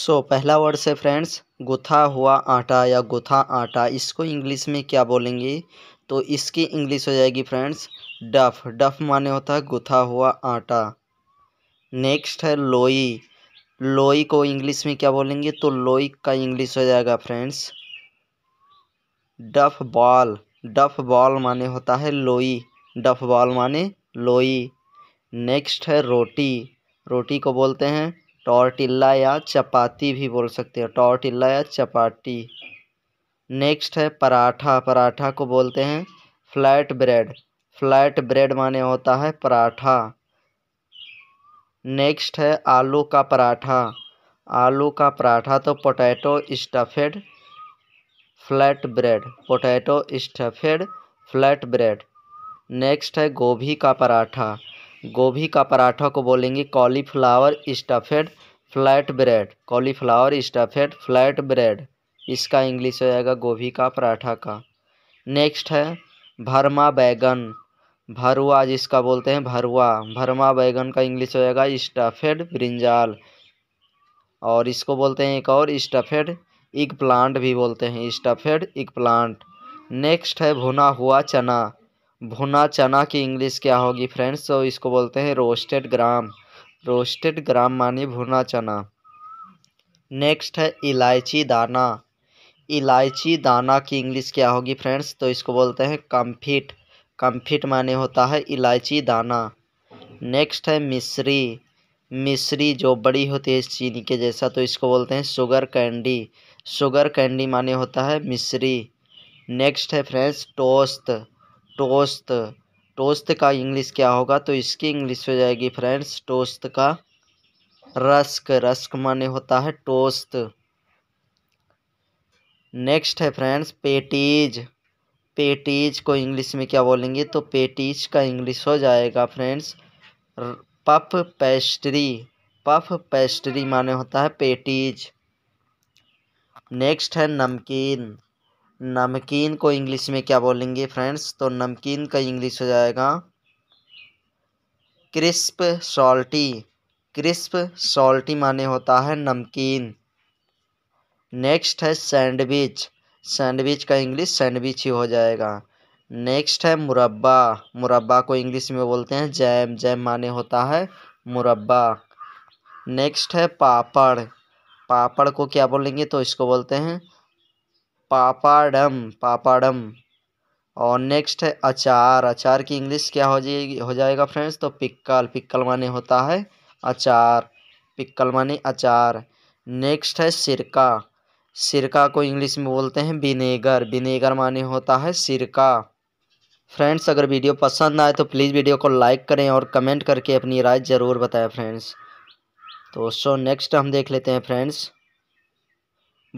सो so, पहला word से friends गुथा हुआ आटा या गुथा आटा इसको इंग्लिश में क्या बोलेंगे तो इसकी इंग्लिश हो जाएगी फ्रेंड्स डफ डफ माने होता है गुथा हुआ आटा नेक्स्ट है लोई लोई को इंग्लिश में क्या बोलेंगे तो लोई का इंग्लिश हो जाएगा फ्रेंड्स डफ बॉल डफ बॉल माने होता है लोई डफ बॉल माने लोई नेक्स्ट है रोटी रोटी को बोलते हैं टॉर्टिल्ला या चपाती भी बोल सकते हो टॉर्टिल्ला या चपाती नेक्स्ट है पराठा पराठा को बोलते हैं फ्लैट ब्रेड फ्लैट ब्रेड माने होता है पराठा नेक्स्ट है आलू का पराठा आलू का पराठा तो potato stuffed flat bread potato stuffed flat bread next है गोभी का पराठा गोभी का पराठा को बोलेंगे cauliflower stuffed flat bread cauliflower stuffed flat bread इसका इंग्लिश हो जाएगा गोभी का पराठा का नेक्स्ट है भरमा बैगन भरुआ जिसका बोलते हैं भरुआ भरमा बैगन का इंग्लिश हो जाएगा स्टफेड ब्रिंजाल और इसको बोलते हैं एक और स्टफेड इग प्लांट भी बोलते हैं स्टफेड इग प्लांट नेक्स्ट है भुना हुआ चना भुना चना की इंग्लिश क्या होगी फ्रेंड्स तो इसको बोलते हैं रोस्टेड ग्राम रोस्टेड ग्राम मानी भुना चना नेक्स्ट है इलायची दाना इलायची दाना की इंग्लिश क्या होगी फ्रेंड्स तो इसको बोलते हैं कम्फिट कम्फिट माने होता है इलायची दाना नेक्स्ट है मिश्री मिश्री जो बड़ी होती है चीनी के जैसा तो इसको बोलते हैं शुगर कैंडी शुगर कैंडी माने होता है मिश्री नेक्स्ट है फ्रेंड्स टोस्ट टोस्त टोस्त का इंग्लिश क्या होगा तो इसकी इंग्लिश हो जाएगी फ्रेंड्स टोस्त का रस्क रस्क माने होता है टोस्त नेक्स्ट है फ्रेंड्स पेटीज पेटीज को इंग्लिश में क्या बोलेंगे तो पेटीज का इंग्लिश हो जाएगा friends puff pastry puff pastry माने होता है पेटीज नेक्स्ट है नमकीन नमकीन को इंग्लिश में क्या बोलेंगे फ्रेंड्स तो नमकीन का इंग्लिश हो जाएगा क्रिस्प सॉल्टी क्रिस्प सॉल्टी माने होता है नमकीन नेक्स्ट है सैंडविच सैंडविच का इंग्लिश सैंडविच ही हो जाएगा नेक्स्ट है मुरब्बा मुरब्बा को इंग्लिश में बोलते हैं जैम जैम माने होता है मुरब्बा नेक्स्ट है पापड़ पापड़ को क्या बोलेंगे तो इसको बोलते हैं पापाडम पापाडम और नेक्स्ट है अचार अचार की इंग्लिश क्या हो जाएगी हो जाएगा फ्रेंड्स तो पिक्कल पिक्कल माने होता है अचार पिक्कल माने अचार नेक्स्ट है सिरका सिरका को इंग्लिश में बोलते हैं विनेगर विनेगर माने होता है सिरका फ्रेंड्स अगर वीडियो पसंद आए तो प्लीज़ वीडियो को लाइक करें और कमेंट करके अपनी राय ज़रूर बताएं फ्रेंड्स तो सो नेक्स्ट हम देख लेते हैं फ्रेंड्स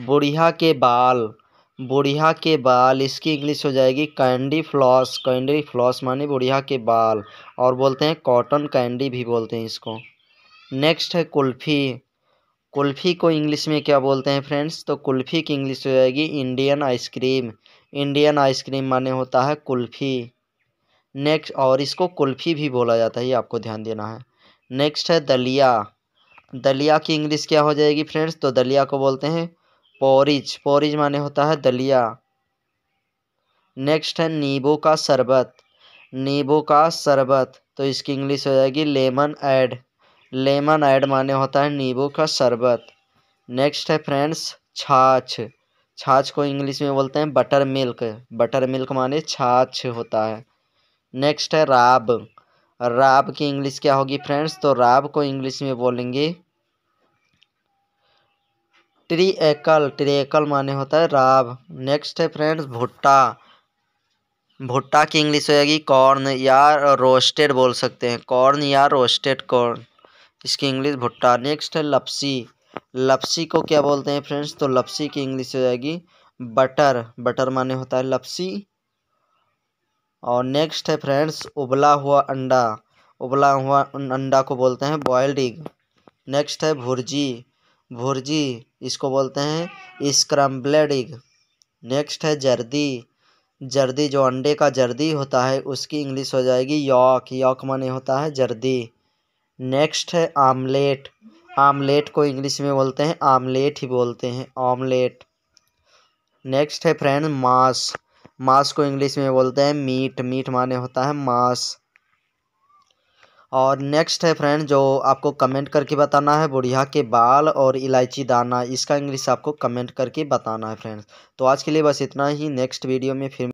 बुढ़िया के बाल बुढ़िया के बाल इसकी इंग्लिश हो जाएगी कैंडी फ्लॉस कैंडी फ्लॉस माने बुढ़िया के बाल और बोलते हैं कॉटन कैंडी भी बोलते हैं इसको नेक्स्ट है कुल्फ़ी कुल्फ़ी को इंग्लिश में क्या बोलते हैं फ्रेंड्स तो कुल्फ़ी की इंग्लिश हो जाएगी इंडियन आइसक्रीम इंडियन आइसक्रीम माने होता है कुल्फ़ी नेक्स्ट और इसको कुल्फ़ी भी बोला जाता है ये आपको ध्यान देना है नेक्स्ट है दलिया दलिया की इंग्लिश क्या हो जाएगी फ्रेंड्स तो दलिया को बोलते हैं पोरिज पोरिज माने होता है दलिया नेक्स्ट है नींबू का शरबत नींबू का शरबत तो इसकी इंग्लिश हो जाएगी लेमन ऐड लेमन ऐड माने होता है नींबू का शरबत नेक्स्ट है फ्रेंड्स छाछ छाछ को इंग्लिश में बोलते हैं बटर मिल्क बटर मिल्क माने छाछ होता है नेक्स्ट है राब राब की इंग्लिश क्या होगी फ्रेंड्स तो राब को इंग्लिश में बोलेंगे ट्री ट्री एकल माने होता है राब नेक्स्ट है फ्रेंड्स भुट्टा भुट्टा की इंग्लिश हो जाएगी कॉर्न या रोस्टेड बोल सकते हैं कॉर्न या रोस्टेड कॉर्न इसकी इंग्लिश भुट्टा नेक्स्ट है लपसी लपसी को क्या बोलते हैं फ्रेंड्स तो लपसी की इंग्लिश हो जाएगी बटर बटर माने होता है लपसी और नेक्स्ट है फ्रेंड्स उबला हुआ अंडा उबला हुआ अं-, अंडा को बोलते हैं बॉयल्ड एग नेक्स्ट है भुर्जी भुर्जी इसको बोलते हैं स्क्रम्बलेड नेक्स्ट है जर्दी जर्दी जो अंडे का जर्दी होता है उसकी इंग्लिश हो जाएगी यॉक यॉक माने होता है जर्दी नेक्स्ट है आमलेट आमलेट को इंग्लिश में बोलते हैं आमलेट ही बोलते हैं ऑमलेट नेक्स्ट है फ्रेंड मांस मांस को इंग्लिश में बोलते हैं मीट मीट माने होता है मांस और नेक्स्ट है फ्रेंड जो आपको कमेंट करके बताना है बुढ़िया के बाल और इलायची दाना इसका इंग्लिश आपको कमेंट करके बताना है फ्रेंड्स तो आज के लिए बस इतना ही नेक्स्ट वीडियो में फिर